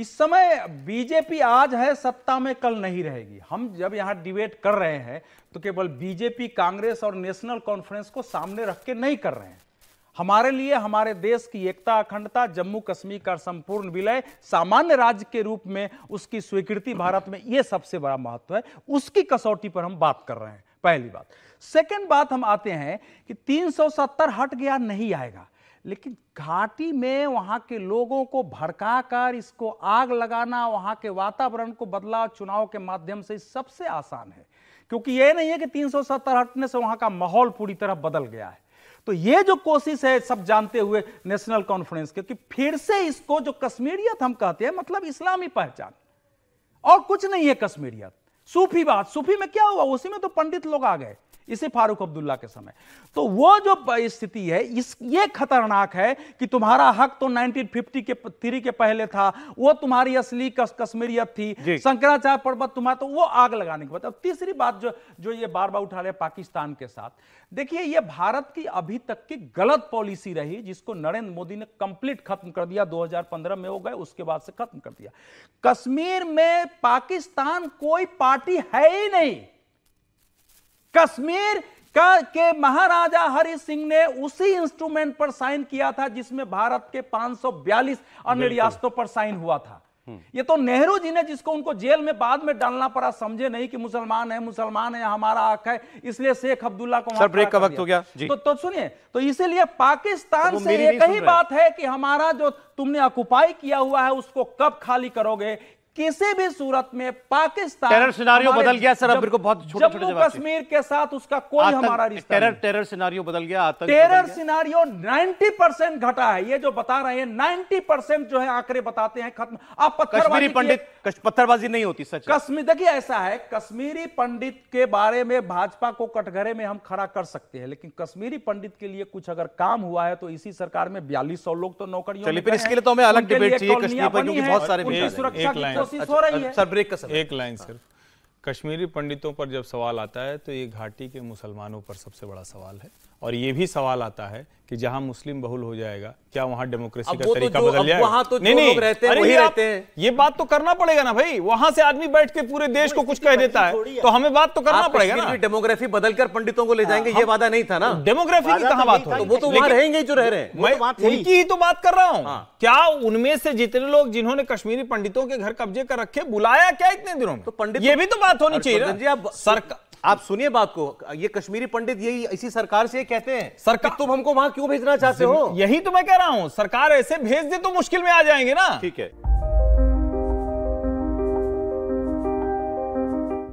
इस समय बीजेपी आज है सत्ता में कल नहीं रहेगी हम जब यहाँ डिबेट कर रहे हैं तो केवल बीजेपी कांग्रेस और नेशनल कॉन्फ्रेंस को सामने रख के नहीं कर रहे हैं हमारे लिए हमारे देश की एकता अखंडता जम्मू कश्मीर का संपूर्ण विलय सामान्य राज्य के रूप में उसकी स्वीकृति भारत में यह सबसे बड़ा महत्व है उसकी कसौटी पर हम बात कर रहे हैं पहली बात सेकंड बात हम आते हैं कि 370 हट गया नहीं आएगा लेकिन घाटी में वहाँ के लोगों को भड़काकर इसको आग लगाना वहाँ के वातावरण को बदला चुनाव के माध्यम से सबसे आसान है क्योंकि ये नहीं है कि 370 हटने से वहाँ का माहौल पूरी तरह बदल गया है तो ये जो कोशिश है सब जानते हुए नेशनल कॉन्फ्रेंस के कि फिर से इसको जो कश्मीरियत हम कहते हैं मतलब इस्लामी पहचान और कुछ नहीं है कश्मीरियत सूफी बात सूफी में क्या हुआ उसी में तो पंडित लोग आ गए इसे फारूक अब्दुल्ला के समय तो वो जो स्थिति है इस ये खतरनाक है कि तुम्हारा हक तो 1950 के थ्री के पहले था वो तुम्हारी असली कस, कश्मीरियत थी शंकराचार्य पर्वत तुम्हारा तो वो आग लगाने की मतलब तीसरी बात जो जो ये बार बार उठा रहे पाकिस्तान के साथ देखिए ये भारत की अभी तक की गलत पॉलिसी रही जिसको नरेंद्र मोदी ने कंप्लीट खत्म कर दिया 2015 में हो गए उसके बाद से खत्म कर दिया कश्मीर में पाकिस्तान कोई पार्टी है ही नहीं कश्मीर का के महाराजा हरि सिंह ने उसी इंस्ट्रूमेंट पर साइन किया था जिसमें भारत के 542 अन्य रियासतों पर साइन हुआ था हम्म। ये तो नेहरू जी ने जिसको उनको जेल में बाद में डालना पड़ा समझे नहीं कि मुसलमान है मुसलमान है हमारा हक है इसलिए शेख अब्दुल्ला को सर ब्रेक का वक्त हो गया जी। तो, तो सुनिए तो इसीलिए पाकिस्तान तो से एक ही बात है कि हमारा जो तुमने अकुपाई किया हुआ है उसको कब खाली करोगे किसी भी सूरत में पाकिस्तान टेरर सिनारियो बदल गया सर अब को बहुत छोटे जम्मू कश्मीर के साथ उसका कोई हमारा रिश्ता टेरर टेरर सिनारियो बदल गया आतंक टेरर सिनारियो 90 परसेंट घटा है ये जो बता रहे हैं 90 परसेंट जो है आंकड़े बताते हैं खत्म आप पत्थरबाजी पंडित पत्थरबाजी नहीं होती सच कश्मीर देखिए ऐसा है कश्मीरी पंडित के बारे में भाजपा को कटघरे में हम खड़ा कर सकते हैं लेकिन कश्मीरी पंडित के लिए कुछ अगर काम हुआ है तो इसी सरकार में बयालीस सौ लोग तो नौकरी इसके लिए तो हमें अलग डिबेट चाहिए कश्मीर पर क्योंकि बहुत सारे एक लाइन सिर्फ कश्मीरी पंडितों पर जब सवाल आता है तो ये घाटी के मुसलमानों पर सबसे बड़ा सवाल है और ये भी सवाल आता है कि जहां मुस्लिम बहुल हो जाएगा क्या वहां डेमोक्रेसी का तो तरीका तो बदल जाएगा वहां तो नहीं, नहीं, रहते हैं वही रहते हैं ये बात तो करना पड़ेगा ना भाई वहां से आदमी बैठ के पूरे देश को कुछ कह देता है तो हमें बात तो करना पड़ेगा ना डेमोग्राफी बदलकर पंडितों को ले हाँ, जाएंगे ये वादा नहीं था ना डेमोग्राफी की कहा तो बात हो वो तो वहां रहेंगे जो रह रहे हैं तो उनकी ही तो बात कर रहा हूँ हाँ। क्या उनमें से जितने लोग जिन्होंने कश्मीरी पंडितों के घर कब्जे कर रखे बुलाया क्या इतने दिनों में तो पंडित ये भी तो बात होनी चाहिए सरकार आप सुनिए बात को ये कश्मीरी पंडित यही इसी सरकार से कहते हैं सरकार तुम हमको वहां क्यों भेजना चाहते हो यही तो मैं कह रहा हूं सरकार ऐसे भेज दे तो मुश्किल में आ जाएंगे ना ठीक है